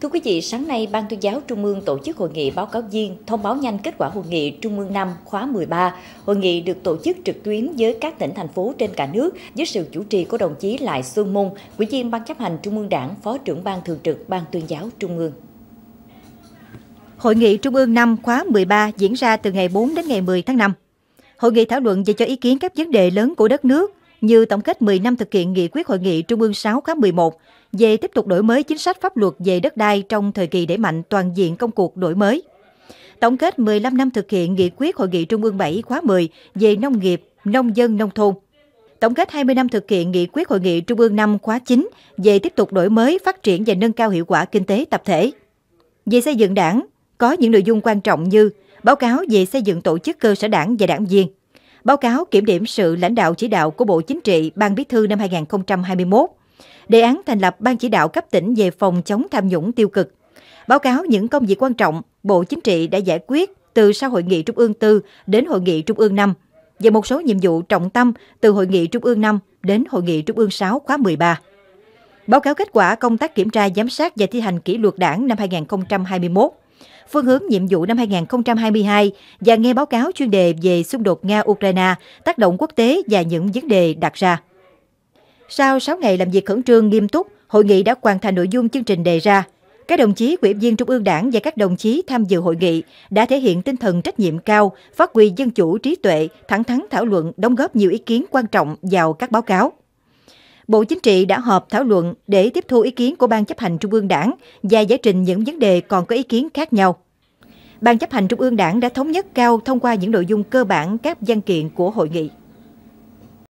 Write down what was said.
Thưa quý vị, sáng nay Ban tuyên giáo Trung ương tổ chức hội nghị báo cáo viên thông báo nhanh kết quả hội nghị Trung ương 5 khóa 13. Hội nghị được tổ chức trực tuyến với các tỉnh thành phố trên cả nước dưới sự chủ trì của đồng chí Lại Xuân Môn, Ủy viên Ban chấp hành Trung ương Đảng, Phó trưởng Ban thường trực Ban tuyên giáo Trung ương. Hội nghị Trung ương 5 khóa 13 diễn ra từ ngày 4 đến ngày 10 tháng 5. Hội nghị thảo luận về cho ý kiến các vấn đề lớn của đất nước như tổng kết 10 năm thực hiện nghị quyết hội nghị Trung ương 6 khóa 11, về tiếp tục đổi mới chính sách pháp luật về đất đai trong thời kỳ đẩy mạnh toàn diện công cuộc đổi mới. Tổng kết 15 năm thực hiện nghị quyết Hội nghị Trung ương 7 khóa 10 về nông nghiệp, nông dân, nông thôn. Tổng kết 20 năm thực hiện nghị quyết Hội nghị Trung ương 5 khóa 9 về tiếp tục đổi mới, phát triển và nâng cao hiệu quả kinh tế tập thể. Về xây dựng đảng, có những nội dung quan trọng như báo cáo về xây dựng tổ chức cơ sở đảng và đảng viên, báo cáo kiểm điểm sự lãnh đạo chỉ đạo của Bộ Chính trị Ban Bí thư năm 2021, đề án thành lập Ban chỉ đạo cấp tỉnh về phòng chống tham nhũng tiêu cực. Báo cáo những công việc quan trọng Bộ Chính trị đã giải quyết từ sau Hội nghị Trung ương 4 đến Hội nghị Trung ương 5 và một số nhiệm vụ trọng tâm từ Hội nghị Trung ương 5 đến Hội nghị Trung ương 6 khóa 13. Báo cáo kết quả công tác kiểm tra giám sát và thi hành kỷ luật đảng năm 2021, phương hướng nhiệm vụ năm 2022 và nghe báo cáo chuyên đề về xung đột Nga-Ukraine, tác động quốc tế và những vấn đề đặt ra. Sau 6 ngày làm việc khẩn trương nghiêm túc, hội nghị đã hoàn thành nội dung chương trình đề ra. Các đồng chí ủy viên Trung ương Đảng và các đồng chí tham dự hội nghị đã thể hiện tinh thần trách nhiệm cao, phát huy dân chủ trí tuệ, thẳng thắn thảo luận, đóng góp nhiều ý kiến quan trọng vào các báo cáo. Bộ Chính trị đã họp thảo luận để tiếp thu ý kiến của Ban chấp hành Trung ương Đảng và giải trình những vấn đề còn có ý kiến khác nhau. Ban chấp hành Trung ương Đảng đã thống nhất cao thông qua những nội dung cơ bản các văn kiện của hội nghị.